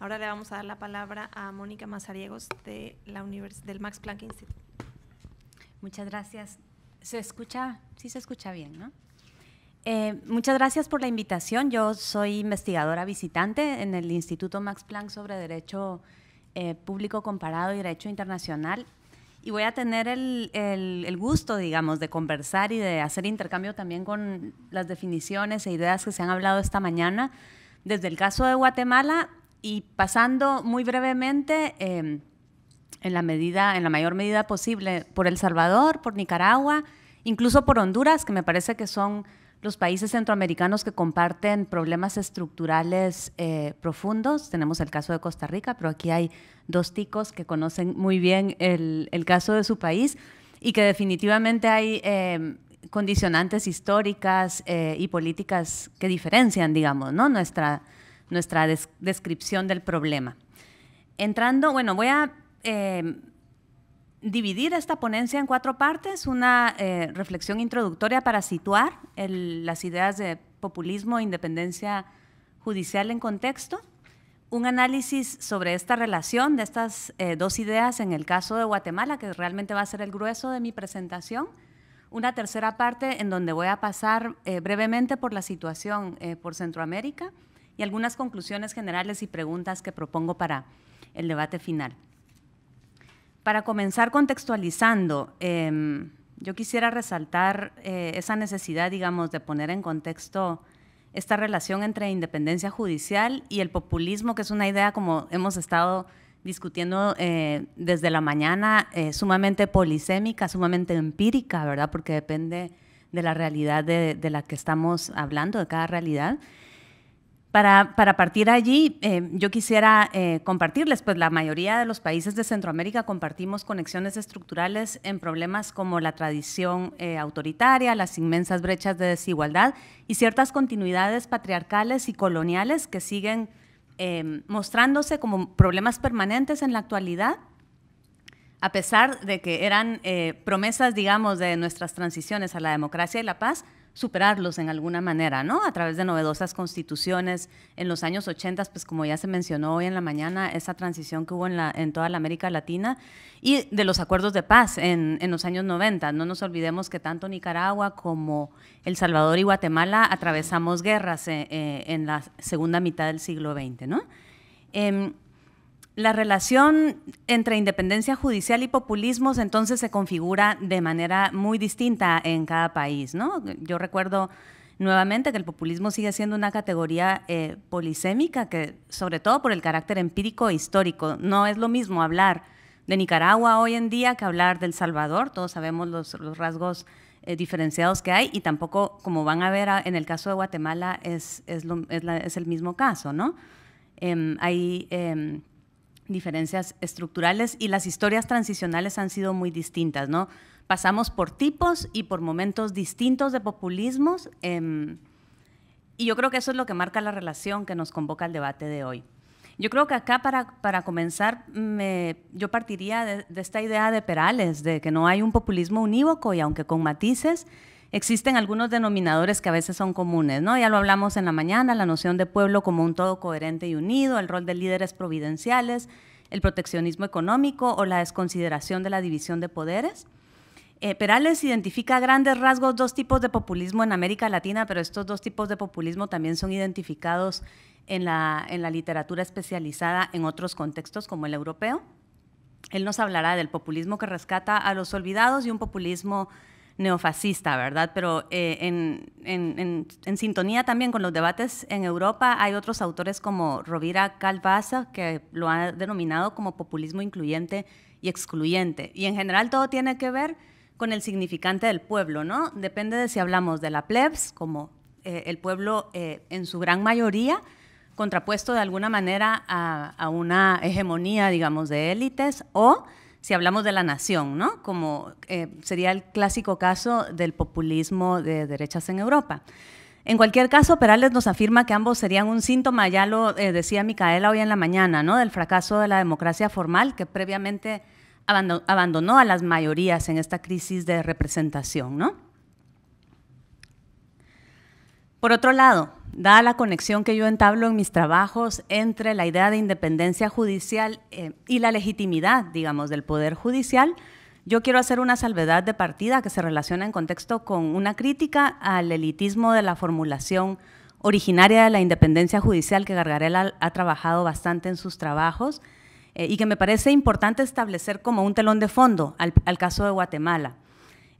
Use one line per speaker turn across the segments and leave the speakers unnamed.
Ahora le vamos a dar la palabra a Mónica Mazariegos de la del Max Planck Institute. Muchas gracias. ¿Se escucha? Sí se escucha bien, ¿no? Eh, muchas gracias por la invitación. Yo soy investigadora visitante en el Instituto Max Planck sobre Derecho eh, Público Comparado y Derecho Internacional. Y voy a tener el, el, el, gusto, digamos, de conversar y de hacer intercambio también con las definiciones e ideas que se han hablado esta mañana. Desde el caso de Guatemala, y pasando muy brevemente, em, en la medida, en la mayor medida posible, por El Salvador, por Nicaragua, incluso por Honduras, que me parece que son los países centroamericanos que comparten problemas estructurales eh, profundos. Tenemos el caso de Costa Rica, pero aquí hay dos ticos que conocen muy bien el, caso de su país y que definitivamente hay em, condicionantes históricas eh, y políticas que diferencian, digamos, ¿no? Nuestra, nuestra descripción del problema. Entrando, bueno, voy a em, dividir esta ponencia en cuatro partes, una eh, reflexión introductoria para situar las ideas de populismo e independencia judicial en contexto, un análisis sobre esta relación de estas eh, dos ideas en el caso de Guatemala, que realmente va a ser el grueso de mi presentación, una tercera parte en donde voy a pasar eh, brevemente por la situación por Centroamérica, y algunas conclusiones generales y preguntas que propongo para el debate final. Para comenzar contextualizando, em, yo quisiera resaltar eh, esa necesidad, digamos, de poner en contexto esta relación entre independencia judicial y el populismo, que es una idea, como hemos estado discutiendo eh, desde la mañana, eh, sumamente polisémica, sumamente empírica, ¿verdad? Porque depende de la realidad de, la que estamos hablando, de cada realidad. Para, partir allí, eh, yo quisiera eh, compartirles, pues la mayoría de los países de Centroamérica compartimos conexiones estructurales en problemas como la tradición eh, autoritaria, las inmensas brechas de desigualdad y ciertas continuidades patriarcales y coloniales que siguen mostrándose como problemas permanentes en la actualidad a pesar de que eran promesas, digamos, de nuestras transiciones a la democracia y la paz, superarlos en alguna manera, ¿no? A través de novedosas constituciones. En los años 80, pues como ya se mencionó hoy en la mañana, esa transición que hubo en, la, en toda la América Latina y de los acuerdos de paz en, en, los años 90. No nos olvidemos que tanto Nicaragua como El Salvador y Guatemala atravesamos guerras eh, eh, en la segunda mitad del siglo XX, ¿no? Em, la relación entre independencia judicial y populismos entonces se configura de manera muy distinta en cada país, ¿no? Yo recuerdo nuevamente que el populismo sigue siendo una categoría eh, polisémica, que sobre todo por el carácter empírico e histórico, no es lo mismo hablar de Nicaragua hoy en día que hablar del Salvador, todos sabemos los, rasgos eh, diferenciados que hay y tampoco, como van a ver en el caso de Guatemala, es, es, el mismo caso, ¿no? Em, hay diferencias estructurales y las historias transicionales han sido muy distintas, ¿no? Pasamos por tipos y por momentos distintos de populismos em, y yo creo que eso es lo que marca la relación que nos convoca al debate de hoy. Yo creo que acá para, para comenzar me, yo partiría de esta idea de Perales, de que no hay un populismo unívoco y aunque con matices, existen algunos denominadores que a veces son comunes, ¿no? Ya lo hablamos en la mañana, la noción de pueblo como un todo coherente y unido, el rol de líderes providenciales, el proteccionismo económico o la desconsideración de la división de poderes. Eh, Perales identifica grandes rasgos dos tipos de populismo en América Latina, pero estos dos tipos de populismo también son identificados la, en la literatura especializada en otros contextos como el europeo. Él nos hablará del populismo que rescata a los olvidados y un populismo neofascista, ¿verdad? Pero eh, en, sintonía también con los debates en Europa hay otros autores como Rovira Calvaza, que lo ha denominado como populismo incluyente y excluyente. Y en general todo tiene que ver con el significante del pueblo, ¿no? Depende de si hablamos de la plebs, como eh, el pueblo eh, en su gran mayoría, contrapuesto de alguna manera a, a una hegemonía, digamos, de élites, o si hablamos de la nación, ¿no? Como eh, sería el clásico caso del populismo de derechas en Europa. En cualquier caso, Perales nos afirma que ambos serían un síntoma, ya lo eh, decía Micaela hoy en la mañana, ¿no? del fracaso de la democracia formal que previamente abandonó a las mayorías en esta crisis de representación. ¿no? Por otro lado, Dada la conexión que yo entablo en mis trabajos entre la idea de independencia judicial eh, y la legitimidad, digamos, del Poder Judicial, yo quiero hacer una salvedad de partida que se relaciona en contexto con una crítica al elitismo de la formulación originaria de la independencia judicial que Gargarella ha, trabajado bastante en sus trabajos eh, y que me parece importante establecer como un telón de fondo al caso de Guatemala.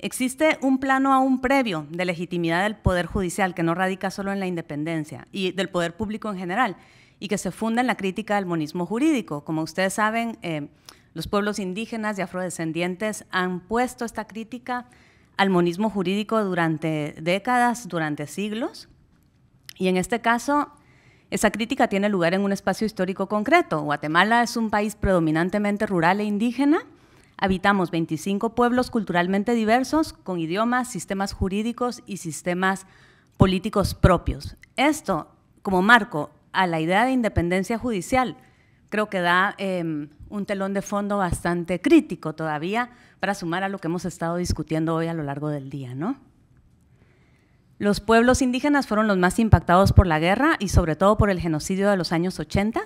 Existe un plano aún previo de legitimidad del Poder Judicial que no radica solo en la independencia y del Poder Público en general y que se funda en la crítica del monismo jurídico. Como ustedes saben, eh, los pueblos indígenas y afrodescendientes han puesto esta crítica al monismo jurídico durante décadas, durante siglos, y en este caso esa crítica tiene lugar en un espacio histórico concreto. Guatemala es un país predominantemente rural e indígena, Habitamos 25 pueblos culturalmente diversos con idiomas, sistemas jurídicos y sistemas políticos propios. Esto, como marco a la idea de independencia judicial, creo que da em, un telón de fondo bastante crítico todavía para sumar a lo que hemos estado discutiendo hoy a lo largo del día, ¿no? Los pueblos indígenas fueron los más impactados por la guerra y sobre todo por el genocidio de los años 80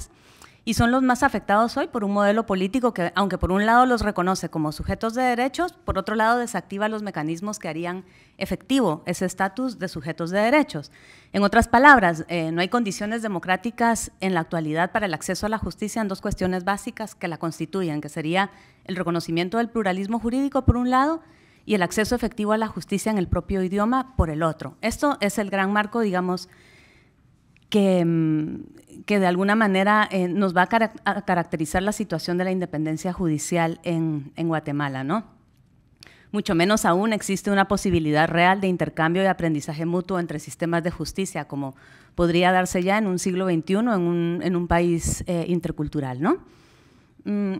y son los más afectados hoy por un modelo político que, aunque por un lado los reconoce como sujetos de derechos, por otro lado desactiva los mecanismos que harían efectivo ese estatus de sujetos de derechos. En otras palabras, eh, no hay condiciones democráticas en la actualidad para el acceso a la justicia en dos cuestiones básicas que la constituyen, que sería el reconocimiento del pluralismo jurídico por un lado y el acceso efectivo a la justicia en el propio idioma por el otro. Esto es el gran marco, digamos, que, mm, que de alguna manera eh, nos va a, caracterizar la situación de la independencia judicial en, Guatemala, ¿no? Mucho menos aún existe una posibilidad real de intercambio y aprendizaje mutuo entre sistemas de justicia, como podría darse ya en un siglo XXI en un, país eh, intercultural. ¿no? Mm,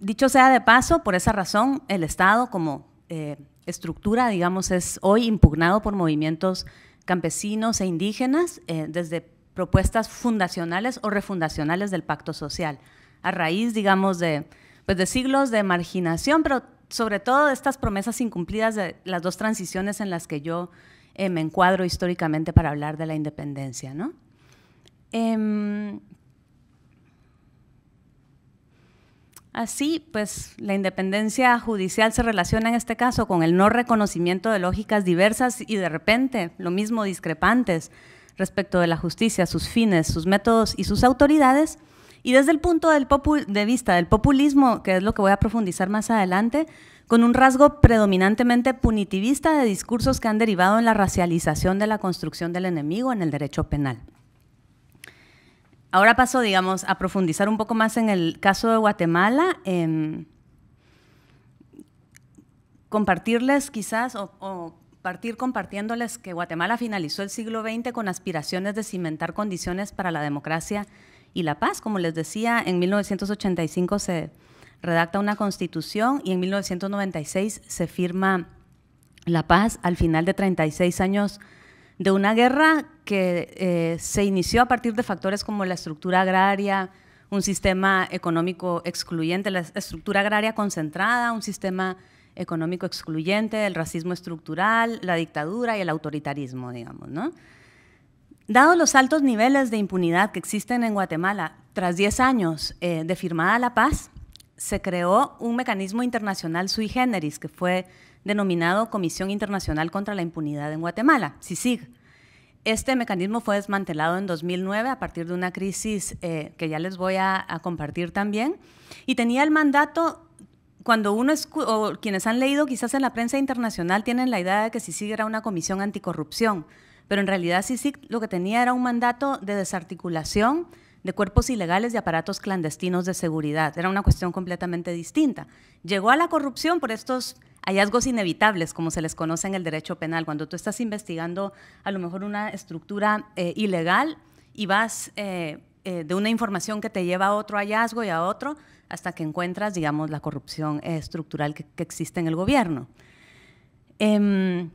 dicho sea de paso, por esa razón, el Estado como eh, estructura, digamos, es hoy impugnado por movimientos campesinos e indígenas eh, desde propuestas fundacionales o refundacionales del pacto social, a raíz, digamos, de, pues, de siglos de marginación, pero sobre todo de estas promesas incumplidas de las dos transiciones en las que yo eh, me encuadro históricamente para hablar de la independencia. ¿no? Em, Así, pues, la independencia judicial se relaciona en este caso con el no reconocimiento de lógicas diversas y de repente, lo mismo, discrepantes respecto de la justicia, sus fines, sus métodos y sus autoridades. Y desde el punto de vista del populismo, que es lo que voy a profundizar más adelante, con un rasgo predominantemente punitivista de discursos que han derivado en la racialización de la construcción del enemigo en el derecho penal. Ahora paso, digamos, a profundizar un poco más en el caso de Guatemala. Em, compartirles quizás o, o partir compartiéndoles que Guatemala finalizó el siglo XX con aspiraciones de cimentar condiciones para la democracia y la paz. Como les decía, en 1985 se redacta una constitución y en 1996 se firma la paz al final de 36 años de una guerra que eh, se inició a partir de factores como la estructura agraria, un sistema económico excluyente, la estructura agraria concentrada, un sistema económico excluyente, el racismo estructural, la dictadura y el autoritarismo, digamos, ¿no? Dados los altos niveles de impunidad que existen en Guatemala, tras 10 años eh, de firmada la paz, se creó un mecanismo internacional sui generis que fue denominado Comisión Internacional contra la Impunidad en Guatemala, CICIG. Este mecanismo fue desmantelado en 2009 a partir de una crisis eh, que ya les voy a, compartir también y tenía el mandato, cuando uno o quienes han leído quizás en la prensa internacional tienen la idea de que CICIG era una comisión anticorrupción, pero en realidad CICIG lo que tenía era un mandato de desarticulación, de cuerpos ilegales y aparatos clandestinos de seguridad. Era una cuestión completamente distinta. Llegó a la corrupción por estos hallazgos inevitables, como se les conoce en el derecho penal. Cuando tú estás investigando a lo mejor una estructura eh, ilegal y vas eh, eh, de una información que te lleva a otro hallazgo y a otro, hasta que encuentras, digamos, la corrupción estructural que, que, existe en el gobierno. Em,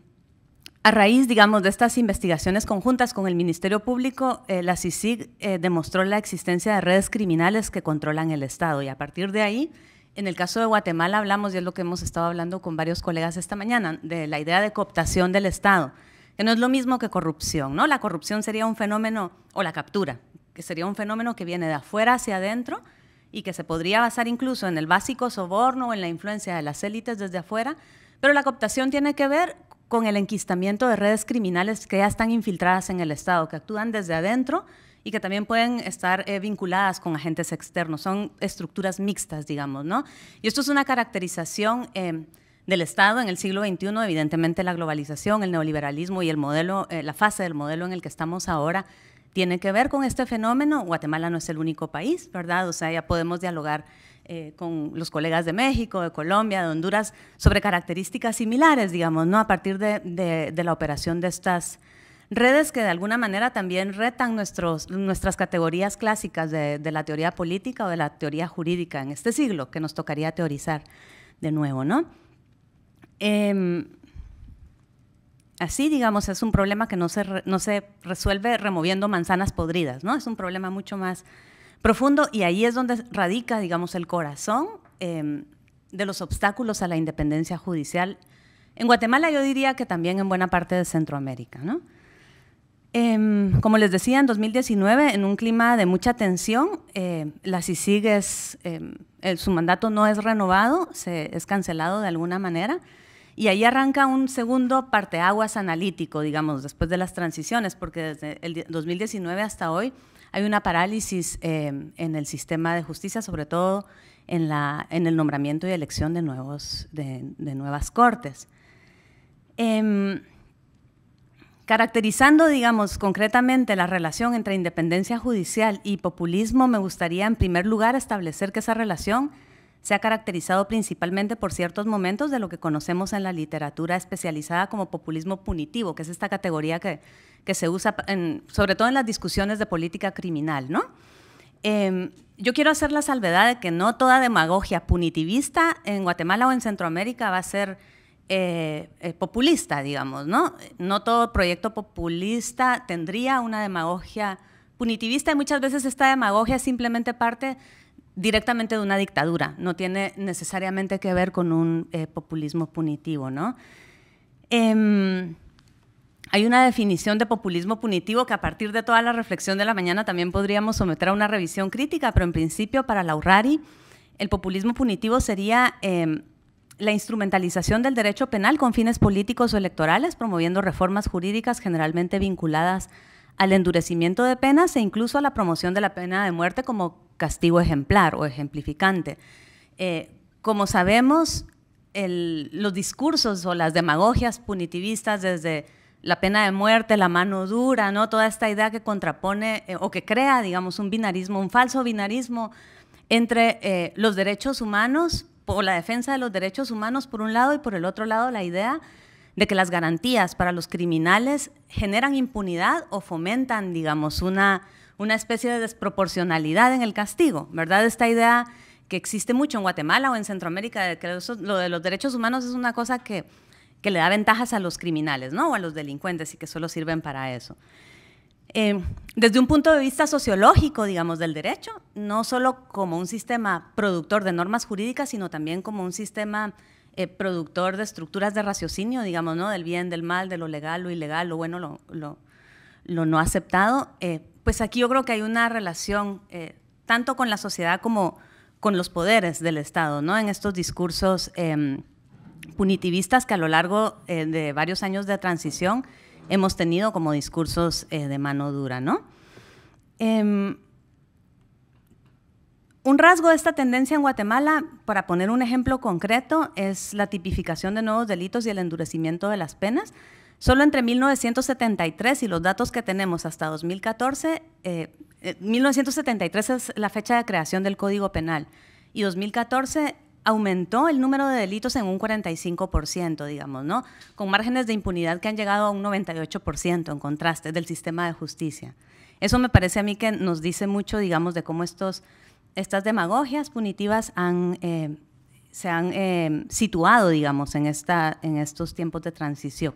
a raíz, digamos, de estas investigaciones conjuntas con el Ministerio Público, eh, la CICIG eh, demostró la existencia de redes criminales que controlan el Estado y a partir de ahí, en el caso de Guatemala hablamos, y es lo que hemos estado hablando con varios colegas esta mañana, de la idea de cooptación del Estado, que no es lo mismo que corrupción, ¿no? La corrupción sería un fenómeno, o la captura, que sería un fenómeno que viene de afuera hacia adentro y que se podría basar incluso en el básico soborno o en la influencia de las élites desde afuera, pero la cooptación tiene que ver con el enquistamiento de redes criminales que ya están infiltradas en el Estado, que actúan desde adentro y que también pueden estar eh, vinculadas con agentes externos. Son estructuras mixtas, digamos, ¿no? Y esto es una caracterización eh, del Estado en el siglo XXI, evidentemente la globalización, el neoliberalismo y el modelo, eh, la fase del modelo en el que estamos ahora tiene que ver con este fenómeno. Guatemala no es el único país, ¿verdad? O sea, ya podemos dialogar eh, con los colegas de México, de Colombia, de Honduras, sobre características similares, digamos, ¿no? a partir de, la operación de estas redes que de alguna manera también retan nuestros, nuestras categorías clásicas de, la teoría política o de la teoría jurídica en este siglo, que nos tocaría teorizar de nuevo, ¿no? Em, así, digamos, es un problema que no se, no se resuelve removiendo manzanas podridas, ¿no? Es un problema mucho más profundo y ahí es donde radica, digamos, el corazón em, de los obstáculos a la independencia judicial. En Guatemala yo diría que también en buena parte de Centroamérica. Em, como les decía, en 2019, en un clima de mucha tensión, eh, la CICIG es, em, su mandato no es renovado, se, es cancelado de alguna manera. Y ahí arranca un segundo parteaguas analítico, digamos, después de las transiciones, porque desde el 2019 hasta hoy hay una parálisis em, en el sistema de justicia, sobre todo en, el nombramiento y elección de, nuevos, de, nuevas cortes. Em, caracterizando, digamos, concretamente la relación entre independencia judicial y populismo, me gustaría en primer lugar establecer que esa relación se ha caracterizado principalmente por ciertos momentos de lo que conocemos en la literatura especializada como populismo punitivo, que es esta categoría que que se usa en, sobre todo en las discusiones de política criminal, ¿no? Em, yo quiero hacer la salvedad de que no toda demagogia punitivista en Guatemala o en Centroamérica va a ser eh, eh, populista, digamos, ¿no? No todo proyecto populista tendría una demagogia punitivista y muchas veces esta demagogia es simplemente parte directamente de una dictadura, no tiene necesariamente que ver con un eh, populismo punitivo, ¿no? Em, hay una definición de populismo punitivo que a partir de toda la reflexión de la mañana también podríamos someter a una revisión crítica, pero en principio para la Laurari el populismo punitivo sería em, la instrumentalización del derecho penal con fines políticos o electorales, promoviendo reformas jurídicas generalmente vinculadas al endurecimiento de penas e incluso a la promoción de la pena de muerte como castigo ejemplar o ejemplificante. Eh, como sabemos, los discursos o las demagogias punitivistas desde la pena de muerte, la mano dura, ¿no? Toda esta idea que contrapone eh, o que crea, digamos, un binarismo, un falso binarismo entre eh, los derechos humanos o la defensa de los derechos humanos por un lado y por el otro lado la idea de que las garantías para los criminales generan impunidad o fomentan, digamos, una, una especie de desproporcionalidad en el castigo, ¿verdad? Esta idea que existe mucho en Guatemala o en Centroamérica, de que lo de los derechos humanos es una cosa que que le da ventajas a los criminales, ¿no? O a los delincuentes y que solo sirven para eso. Eh, desde un punto de vista sociológico, digamos, del derecho, no solo como un sistema productor de normas jurídicas, sino también como un sistema eh, productor de estructuras de raciocinio, digamos, ¿no? Del bien, del mal, de lo legal, lo ilegal, lo bueno, lo, no aceptado. Eh, pues aquí yo creo que hay una relación tanto con la sociedad como con los poderes del Estado, ¿no? En estos discursos em, punitivistas que a lo largo eh, de varios años de transición hemos tenido como discursos eh, de mano dura, ¿no? Em, un rasgo de esta tendencia en Guatemala, para poner un ejemplo concreto, es la tipificación de nuevos delitos y el endurecimiento de las penas. Solo entre 1973 y los datos que tenemos hasta 2014, 1973 eh, es la fecha de creación del Código Penal y 2014 aumentó el número de delitos en un 45%, digamos, ¿no? Con márgenes de impunidad que han llegado a un 98% en contraste del sistema de justicia. Eso me parece a mí que nos dice mucho, digamos, de cómo estos, estas demagogias punitivas han, eh, se han eh, situado, digamos, en, esta, en estos tiempos de transición.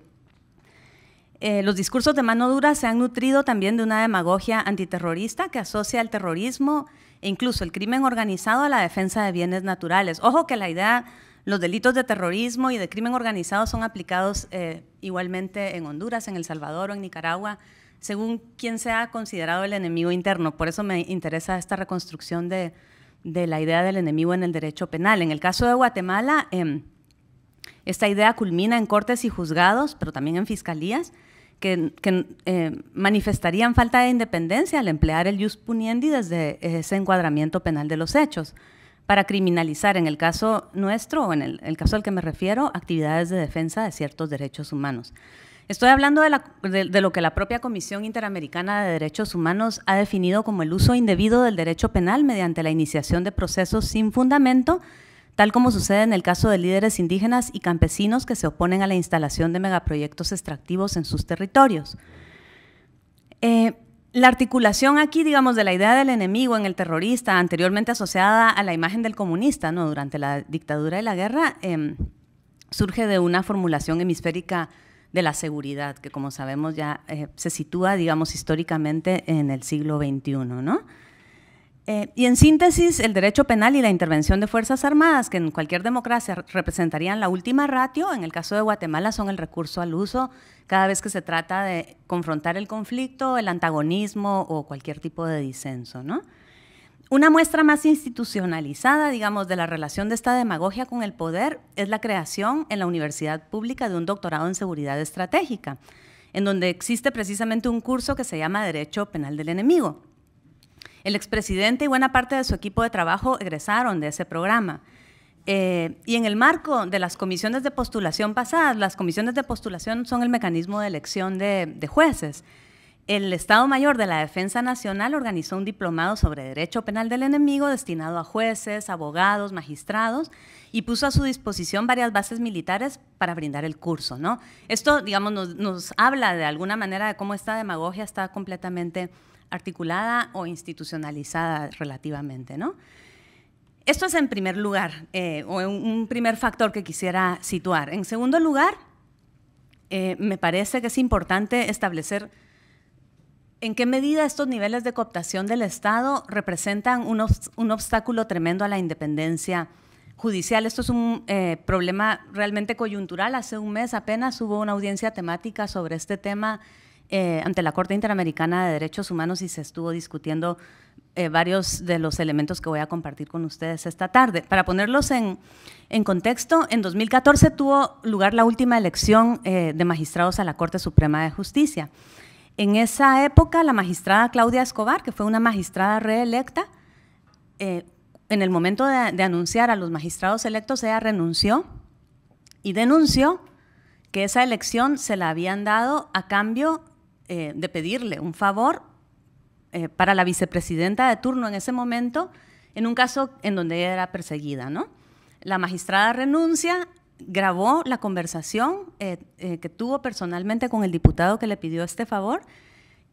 Eh, los discursos de mano dura se han nutrido también de una demagogia antiterrorista que asocia el terrorismo incluso el crimen organizado a la defensa de bienes naturales. Ojo que la idea, los delitos de terrorismo y de crimen organizado son aplicados eh, igualmente en Honduras, en El Salvador o en Nicaragua, según quien sea considerado el enemigo interno. Por eso me interesa esta reconstrucción de, la idea del enemigo en el derecho penal. En el caso de Guatemala, em, esta idea culmina en cortes y juzgados, pero también en fiscalías, que, eh, manifestarían falta de independencia al emplear el jus puniendi desde ese encuadramiento penal de los hechos para criminalizar, en el caso nuestro, o en el, caso al que me refiero, actividades de defensa de ciertos derechos humanos. Estoy hablando de, lo que la propia Comisión Interamericana de Derechos Humanos ha definido como el uso indebido del derecho penal mediante la iniciación de procesos sin fundamento tal como sucede en el caso de líderes indígenas y campesinos que se oponen a la instalación de megaproyectos extractivos en sus territorios. Eh, la articulación aquí, digamos, de la idea del enemigo en el terrorista, anteriormente asociada a la imagen del comunista, ¿no? Durante la dictadura y la guerra, em, surge de una formulación hemisférica de la seguridad, que como sabemos ya eh, se sitúa, digamos, históricamente en el siglo XXI, ¿no? Eh, y en síntesis, el derecho penal y la intervención de Fuerzas Armadas, que en cualquier democracia representarían la última ratio, en el caso de Guatemala son el recurso al uso cada vez que se trata de confrontar el conflicto, el antagonismo o cualquier tipo de disenso. Una muestra más institucionalizada, digamos, de la relación de esta demagogia con el poder es la creación en la universidad pública de un doctorado en seguridad estratégica, en donde existe precisamente un curso que se llama Derecho Penal del Enemigo el expresidente y buena parte de su equipo de trabajo egresaron de ese programa. Eh, y en el marco de las comisiones de postulación pasadas, las comisiones de postulación son el mecanismo de elección de, jueces. El Estado Mayor de la Defensa Nacional organizó un diplomado sobre derecho penal del enemigo destinado a jueces, abogados, magistrados y puso a su disposición varias bases militares para brindar el curso. ¿no? Esto, digamos, nos habla de alguna manera de cómo esta demagogia está completamente articulada o institucionalizada relativamente, ¿no? Esto es en primer lugar, eh, o un primer factor que quisiera situar. En segundo lugar, eh, me parece que es importante establecer en qué medida estos niveles de cooptación del Estado representan un, obstáculo tremendo a la independencia judicial. Esto es un eh, problema realmente coyuntural. Hace un mes apenas hubo una audiencia temática sobre este tema eh, ante la Corte Interamericana de Derechos Humanos y se estuvo discutiendo eh, varios de los elementos que voy a compartir con ustedes esta tarde. Para ponerlos en, contexto, en 2014 tuvo lugar la última elección eh, de magistrados a la Corte Suprema de Justicia. En esa época, la magistrada Claudia Escobar, que fue una magistrada reelecta, en el momento de, de anunciar a los magistrados electos, ella renunció y denunció que esa elección se la habían dado a cambio eh, de pedirle un favor eh, para la vicepresidenta de turno en ese momento, en un caso en donde ella era perseguida, ¿no? La magistrada renuncia, grabó la conversación eh, que tuvo personalmente con el diputado que le pidió este favor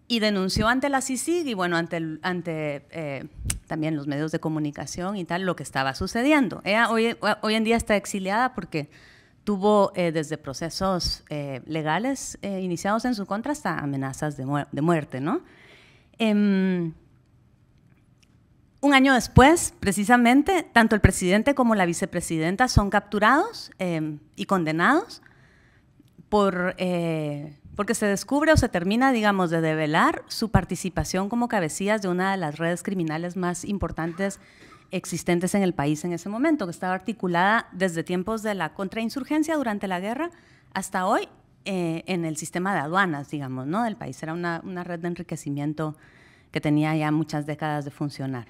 y denunció ante la CICIG y bueno, ante, ante también los medios de comunicación y tal, lo que estaba sucediendo. Ella hoy en día está exiliada porque tuvo eh, desde procesos eh, legales eh, iniciados en su contra hasta amenazas de, muerte, ¿no? Em, un año después, precisamente, tanto el presidente como la vicepresidenta son capturados em, y condenados por, porque se descubre o se termina, digamos, de develar su participación como cabecillas de una de las redes criminales más importantes existentes en el país en ese momento, que estaba articulada desde tiempos de la contrainsurgencia durante la guerra hasta hoy eh, en el sistema de aduanas, digamos, ¿no? del país. Era una, una red de enriquecimiento que tenía ya muchas décadas de funcionar.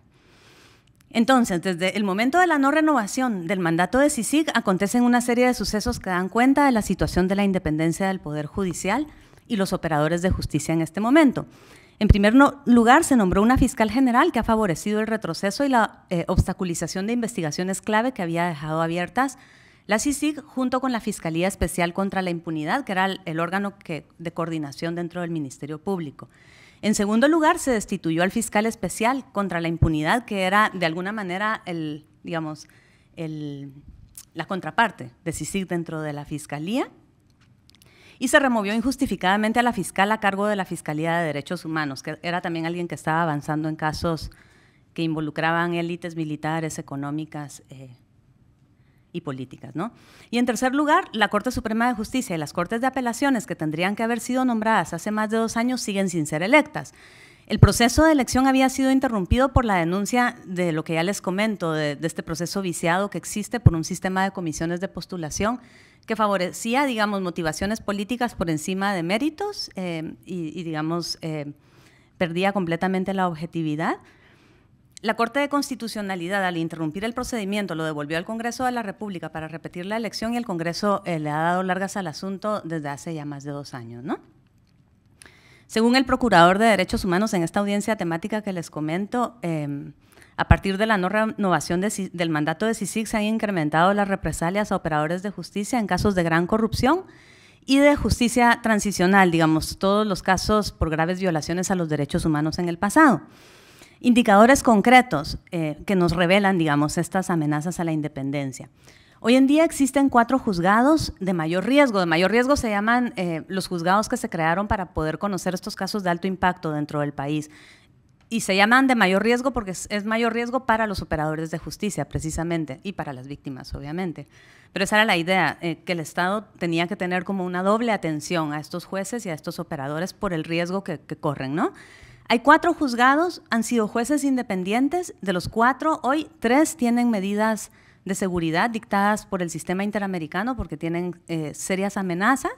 Entonces, desde el momento de la no renovación del mandato de CICIG, acontecen una serie de sucesos que dan cuenta de la situación de la independencia del Poder Judicial y los operadores de justicia en este momento. En primer lugar, se nombró una fiscal general que ha favorecido el retroceso y la eh, obstaculización de investigaciones clave que había dejado abiertas la CICIG junto con la Fiscalía Especial contra la Impunidad, que era el, órgano de coordinación dentro del Ministerio Público. En segundo lugar, se destituyó al fiscal especial contra la impunidad, que era de alguna manera el, digamos, el, la contraparte de CICIG dentro de la Fiscalía y se removió injustificadamente a la fiscal a cargo de la Fiscalía de Derechos Humanos, que era también alguien que estaba avanzando en casos que involucraban élites militares, económicas eh, y políticas. ¿no? Y en tercer lugar, la Corte Suprema de Justicia y las Cortes de Apelaciones, que tendrían que haber sido nombradas hace más de dos años, siguen sin ser electas. El proceso de elección había sido interrumpido por la denuncia de lo que ya les comento, de, este proceso viciado que existe por un sistema de comisiones de postulación que favorecía, digamos, motivaciones políticas por encima de méritos eh, y, digamos, eh, perdía completamente la objetividad. La Corte de Constitucionalidad, al interrumpir el procedimiento, lo devolvió al Congreso de la República para repetir la elección y el Congreso eh, le ha dado largas al asunto desde hace ya más de dos años, ¿no? Según el Procurador de Derechos Humanos, en esta audiencia temática que les comento, em, a partir de la no renovación del mandato de CICIG se han incrementado las represalias a operadores de justicia en casos de gran corrupción y de justicia transicional, digamos, todos los casos por graves violaciones a los derechos humanos en el pasado. Indicadores concretos eh, que nos revelan, digamos, estas amenazas a la independencia. Hoy en día existen cuatro juzgados de mayor riesgo. De mayor riesgo se llaman eh, los juzgados que se crearon para poder conocer estos casos de alto impacto dentro del país. Y se llaman de mayor riesgo porque es mayor riesgo para los operadores de justicia, precisamente, y para las víctimas, obviamente. Pero esa era la idea, eh, que el Estado tenía que tener como una doble atención a estos jueces y a estos operadores por el riesgo que, que corren, ¿no? Hay cuatro juzgados, han sido jueces independientes, de los cuatro hoy tres tienen medidas de seguridad dictadas por el sistema interamericano porque tienen eh, serias amenazas.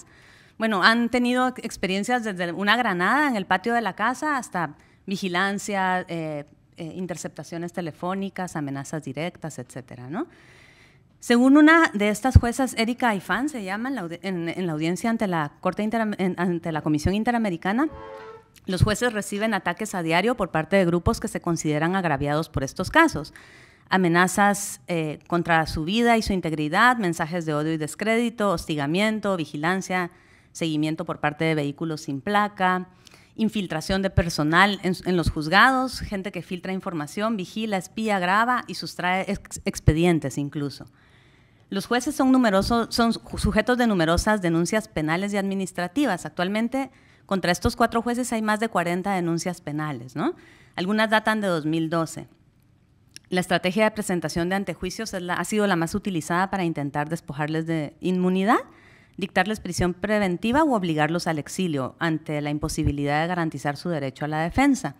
Bueno, han tenido experiencias desde una granada en el patio de la casa hasta vigilancia, eh, eh, interceptaciones telefónicas, amenazas directas, etcétera, ¿no? Según una de estas juezas, Erika Aifán se llama, en la, audiencia ante la, Corte ante la Comisión Interamericana, los jueces reciben ataques a diario por parte de grupos que se consideran agraviados por estos casos amenazas eh, contra su vida y su integridad, mensajes de odio y descrédito, hostigamiento, vigilancia, seguimiento por parte de vehículos sin placa, infiltración de personal en, los juzgados, gente que filtra información, vigila, espía, graba y sustrae expedientes incluso. Los jueces son, sujetos de numerosas denuncias penales y administrativas. Actualmente, contra estos cuatro jueces hay más de 40 denuncias penales, ¿no? Algunas datan de 2012. La estrategia de presentación de antejuicios ha sido la más utilizada para intentar despojarles de inmunidad, dictarles prisión preventiva o obligarlos al exilio ante la imposibilidad de garantizar su derecho a la defensa.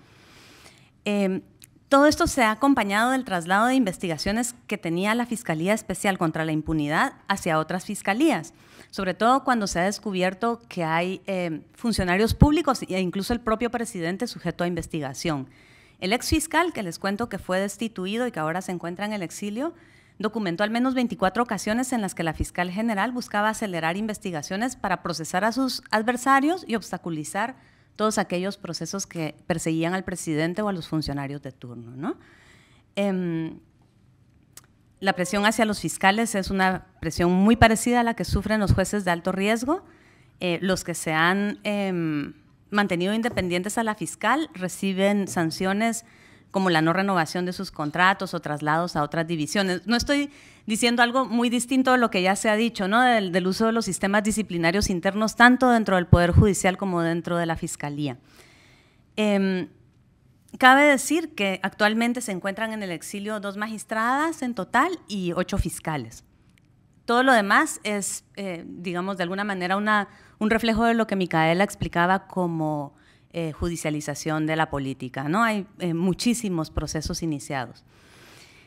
Em, todo esto se ha acompañado del traslado de investigaciones que tenía la Fiscalía Especial contra la Impunidad hacia otras fiscalías, sobre todo cuando se ha descubierto que hay em, funcionarios públicos e incluso el propio presidente sujeto a investigación. El ex fiscal, que les cuento que fue destituido y que ahora se encuentra en el exilio, documentó al menos 24 ocasiones en las que la fiscal general buscaba acelerar investigaciones para procesar a sus adversarios y obstaculizar todos aquellos procesos que perseguían al presidente o a los funcionarios de turno. Em, la presión hacia los fiscales es una presión muy parecida a la que sufren los jueces de alto riesgo, eh, los que se han em, mantenido independientes a la fiscal reciben sanciones como la no renovación de sus contratos o traslados a otras divisiones. No estoy diciendo algo muy distinto de lo que ya se ha dicho, Del, uso de los sistemas disciplinarios internos, tanto dentro del Poder Judicial como dentro de la Fiscalía. Em, cabe decir que actualmente se encuentran en el exilio dos magistradas en total y ocho fiscales. Todo lo demás es, eh, digamos, de alguna manera un reflejo de lo que Micaela explicaba como eh, judicialización de la política. ¿no? Hay eh, muchísimos procesos iniciados.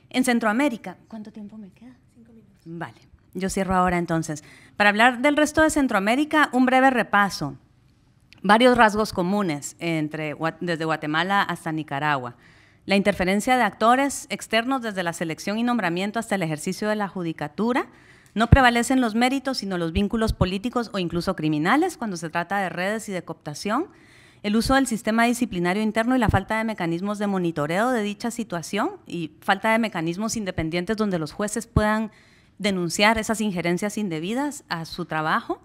En Centroamérica, ¿cuánto tiempo me queda? Cinco minutos. Vale, yo cierro ahora entonces. Para hablar del resto de Centroamérica, un breve repaso. Varios rasgos comunes entre, desde Guatemala hasta Nicaragua. La interferencia de actores externos desde la selección y nombramiento hasta el ejercicio de la judicatura, no prevalecen los méritos, sino los vínculos políticos o incluso criminales cuando se trata de redes y de cooptación. El uso del sistema disciplinario interno y la falta de mecanismos de monitoreo de dicha situación y falta de mecanismos independientes donde los jueces puedan denunciar esas injerencias indebidas a su trabajo.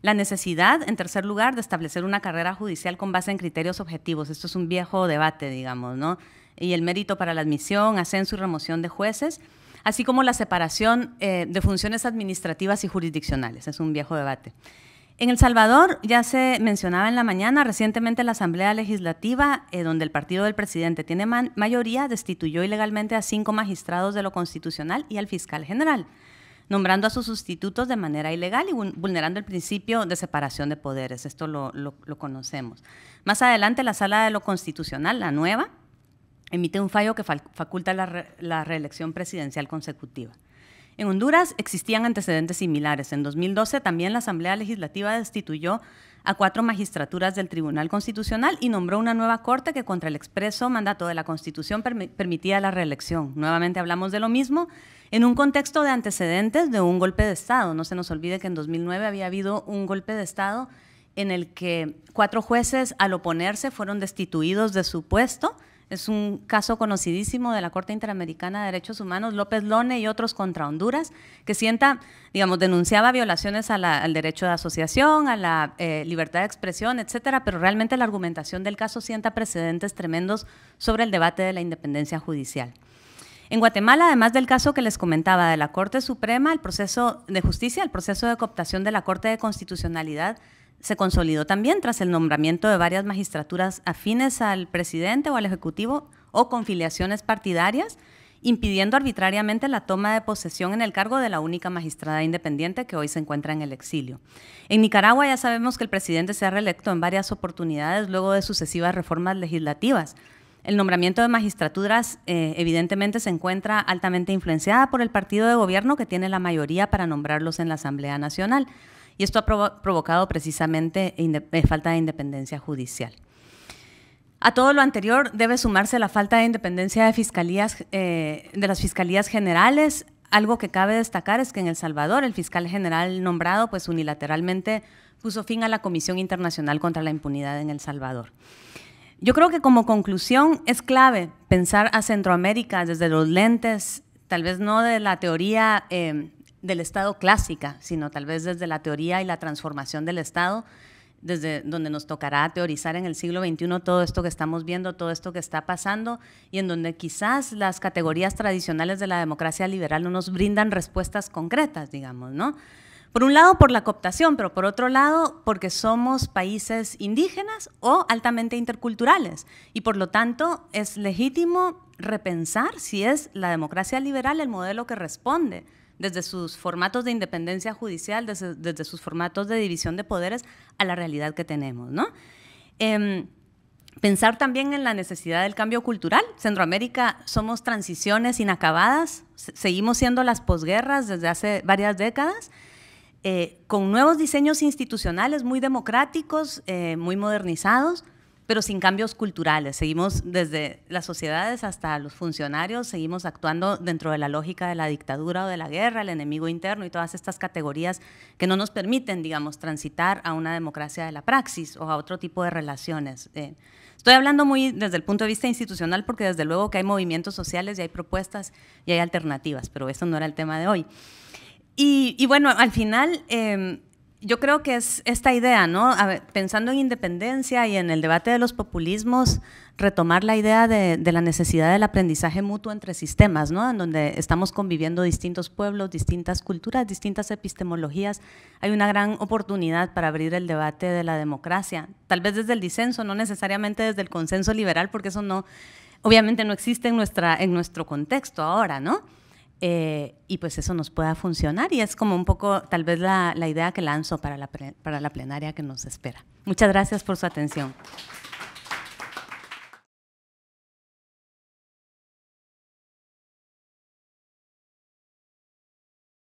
La necesidad, en tercer lugar, de establecer una carrera judicial con base en criterios objetivos. Esto es un viejo debate, digamos, ¿no? Y el mérito para la admisión, ascenso y remoción de jueces así como la separación eh, de funciones administrativas y jurisdiccionales. Es un viejo debate. En El Salvador, ya se mencionaba en la mañana, recientemente la Asamblea Legislativa, eh, donde el partido del presidente tiene mayoría, destituyó ilegalmente a cinco magistrados de lo constitucional y al fiscal general, nombrando a sus sustitutos de manera ilegal y vulnerando el principio de separación de poderes. Esto lo conocemos. Más adelante, la Sala de lo Constitucional, la nueva, emite un fallo que faculta la, reelección presidencial consecutiva. En Honduras existían antecedentes similares. En 2012 también la Asamblea Legislativa destituyó a cuatro magistraturas del Tribunal Constitucional y nombró una nueva corte que contra el expreso mandato de la Constitución permitía la reelección. Nuevamente hablamos de lo mismo en un contexto de antecedentes de un golpe de Estado. No se nos olvide que en 2009 había habido un golpe de Estado en el que cuatro jueces al oponerse fueron destituidos de su puesto es un caso conocidísimo de la Corte Interamericana de Derechos Humanos, López Lone y otros contra Honduras, que sienta, digamos, denunciaba violaciones al derecho de asociación, a la eh, libertad de expresión, etcétera, pero realmente la argumentación del caso sienta precedentes tremendos sobre el debate de la independencia judicial. En Guatemala, además del caso que les comentaba de la Corte Suprema, el proceso de justicia, el proceso de cooptación de la Corte de Constitucionalidad se consolidó también tras el nombramiento de varias magistraturas afines al presidente o al Ejecutivo o con filiaciones partidarias, impidiendo arbitrariamente la toma de posesión en el cargo de la única magistrada independiente que hoy se encuentra en el exilio. En Nicaragua ya sabemos que el presidente se ha reelecto en varias oportunidades luego de sucesivas reformas legislativas. El nombramiento de magistraturas eh, evidentemente se encuentra altamente influenciada por el partido de gobierno que tiene la mayoría para nombrarlos en la Asamblea Nacional. Y esto ha provocado precisamente eh, falta de independencia judicial. A todo lo anterior debe sumarse la falta de independencia de, fiscalías, eh, de las fiscalías generales. Algo que cabe destacar es que en El Salvador el fiscal general nombrado pues unilateralmente puso fin a la Comisión Internacional contra la Impunidad en El Salvador. Yo creo que como conclusión es clave pensar a Centroamérica desde los lentes, tal vez no de la teoría eh, del Estado clásica, sino tal vez desde la teoría y la transformación del Estado, desde donde nos tocará teorizar en el siglo XXI todo esto que estamos viendo, todo esto que está pasando, y en donde quizás las categorías tradicionales de la democracia liberal no nos brindan respuestas concretas, digamos, ¿no? Por un lado, por la cooptación, pero por otro lado, porque somos países indígenas o altamente interculturales. Y por lo tanto, es legítimo repensar si es la democracia liberal el modelo que responde desde sus formatos de independencia judicial, desde, desde sus formatos de división de poderes, a la realidad que tenemos, ¿no? Em, pensar también en la necesidad del cambio cultural. Centroamérica somos transiciones inacabadas, seguimos siendo las posguerras desde hace varias décadas, eh, con nuevos diseños institucionales muy democráticos, eh, muy modernizados, pero sin cambios culturales. Seguimos desde las sociedades hasta los funcionarios, seguimos actuando dentro de la lógica de la dictadura o de la guerra, el enemigo interno y todas estas categorías que no nos permiten, digamos, transitar a una democracia de la praxis o a otro tipo de relaciones. Eh. Estoy hablando muy desde el punto de vista institucional porque desde luego que hay movimientos sociales y hay propuestas y hay alternativas, pero eso no era el tema de hoy. Y, bueno, al final em, yo creo que es esta idea, pensando en independencia y en el debate de los populismos, retomar la idea de, la necesidad del aprendizaje mutuo entre sistemas, En donde estamos conviviendo distintos pueblos, distintas culturas, distintas epistemologías. Hay una gran oportunidad para abrir el debate de la democracia, tal vez desde el disenso, no necesariamente desde el consenso liberal, porque eso no, obviamente no existe en, nuestra, en nuestro contexto ahora, ¿no? Eh, y pues eso nos pueda funcionar y es como un poco tal vez la, idea que lanzo para la, para la plenaria que nos espera. Muchas gracias por su atención.